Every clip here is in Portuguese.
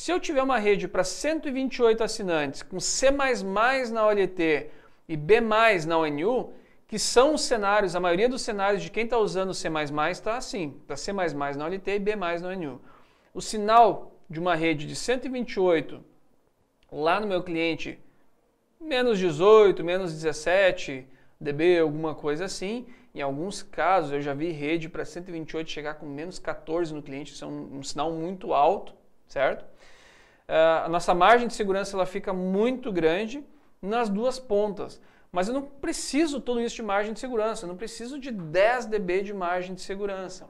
Se eu tiver uma rede para 128 assinantes com C++ na OLT e B+, na ONU, que são os cenários, a maioria dos cenários de quem está usando C++ está assim, está C++ na OLT e B+, na ONU. O sinal de uma rede de 128 lá no meu cliente, menos 18, menos 17 dB, alguma coisa assim, em alguns casos eu já vi rede para 128 chegar com menos 14 no cliente, isso é um, um sinal muito alto certo? Uh, a nossa margem de segurança ela fica muito grande nas duas pontas. Mas eu não preciso tudo isso de margem de segurança, eu não preciso de 10 dB de margem de segurança.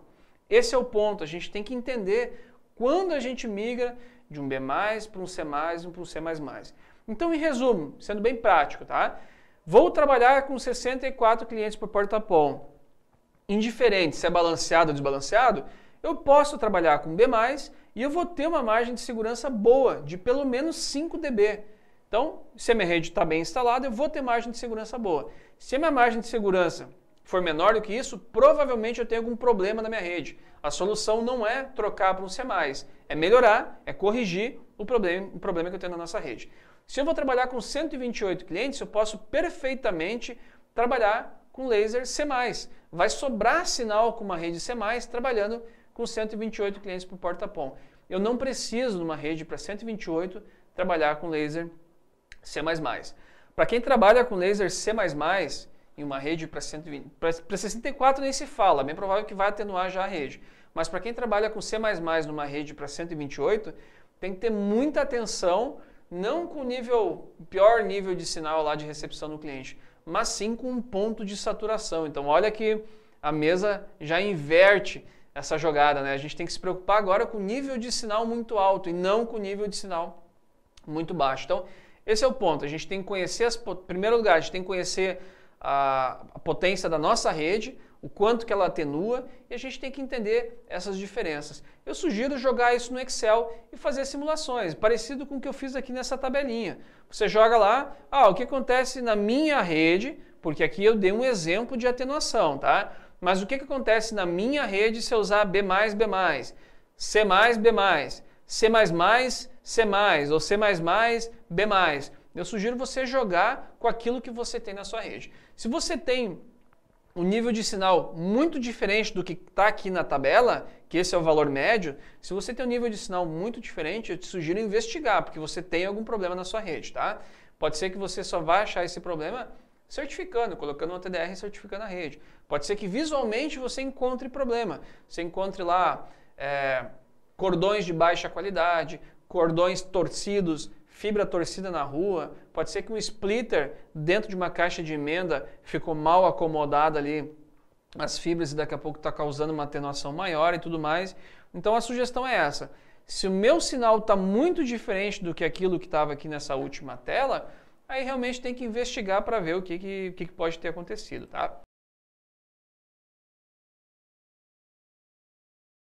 Esse é o ponto, a gente tem que entender quando a gente migra de um B+, para um C+, para um C++. Então, em resumo, sendo bem prático, tá? Vou trabalhar com 64 clientes por porta-pão. Indiferente se é balanceado ou desbalanceado, eu posso trabalhar com B+, e eu vou ter uma margem de segurança boa, de pelo menos 5 dB. Então, se a minha rede está bem instalada, eu vou ter margem de segurança boa. Se a minha margem de segurança for menor do que isso, provavelmente eu tenho algum problema na minha rede. A solução não é trocar para um C+, é melhorar, é corrigir o problema, o problema que eu tenho na nossa rede. Se eu vou trabalhar com 128 clientes, eu posso perfeitamente trabalhar com laser C+. Vai sobrar sinal com uma rede C+, trabalhando com 128 clientes por porta-pão. Eu não preciso, numa rede para 128, trabalhar com laser C++. Para quem trabalha com laser C++, em uma rede para 120, para 64 nem se fala, bem provável que vai atenuar já a rede. Mas para quem trabalha com C++ numa rede para 128, tem que ter muita atenção, não com o nível pior nível de sinal lá de recepção do cliente, mas sim com um ponto de saturação. Então olha que a mesa já inverte essa jogada, né? A gente tem que se preocupar agora com o nível de sinal muito alto e não com o nível de sinal muito baixo. Então, esse é o ponto. A gente tem que conhecer, em primeiro lugar, a gente tem que conhecer a, a potência da nossa rede, o quanto que ela atenua e a gente tem que entender essas diferenças. Eu sugiro jogar isso no Excel e fazer simulações, parecido com o que eu fiz aqui nessa tabelinha. Você joga lá, ah, o que acontece na minha rede, porque aqui eu dei um exemplo de atenuação, tá? Mas o que, que acontece na minha rede se eu usar B+, B+, C+, B+, C++, C++, ou C++, B+. Eu sugiro você jogar com aquilo que você tem na sua rede. Se você tem um nível de sinal muito diferente do que está aqui na tabela, que esse é o valor médio, se você tem um nível de sinal muito diferente, eu te sugiro investigar, porque você tem algum problema na sua rede, tá? Pode ser que você só vá achar esse problema certificando, colocando uma TDR e certificando a rede. Pode ser que visualmente você encontre problema. Você encontre lá é, cordões de baixa qualidade, cordões torcidos, fibra torcida na rua. Pode ser que um splitter dentro de uma caixa de emenda ficou mal acomodado ali as fibras e daqui a pouco está causando uma atenuação maior e tudo mais. Então a sugestão é essa. Se o meu sinal está muito diferente do que aquilo que estava aqui nessa última tela, aí realmente tem que investigar para ver o que, que, que pode ter acontecido, tá?